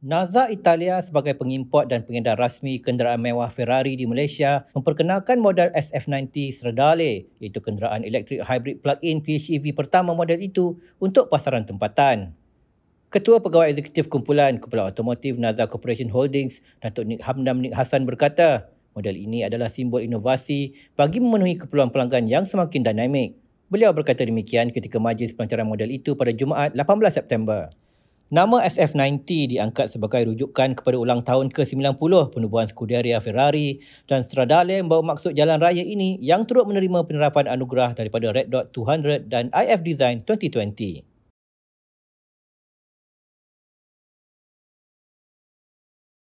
Naza Italia sebagai pengimport dan pengedar rasmi kenderaan mewah Ferrari di Malaysia memperkenalkan model SF90 Stradale iaitu kenderaan elektrik hybrid plug-in PHEV pertama model itu untuk pasaran tempatan. Ketua Pegawai Eksekutif Kumpulan Kumpulan Automotif Naza Corporation Holdings, Datuk Nik Hamdam Nik Hasan berkata, model ini adalah simbol inovasi bagi memenuhi keperluan pelanggan yang semakin dinamik. Beliau berkata demikian ketika majlis pelancaran model itu pada Jumaat 18 September. Nama SF90 diangkat sebagai rujukan kepada ulang tahun ke-90 penubuhan Scuderia Ferrari dan Stradale membawa maksud jalan raya ini yang turut menerima penerapan anugerah daripada Red Dot 200 dan IF Design 2020.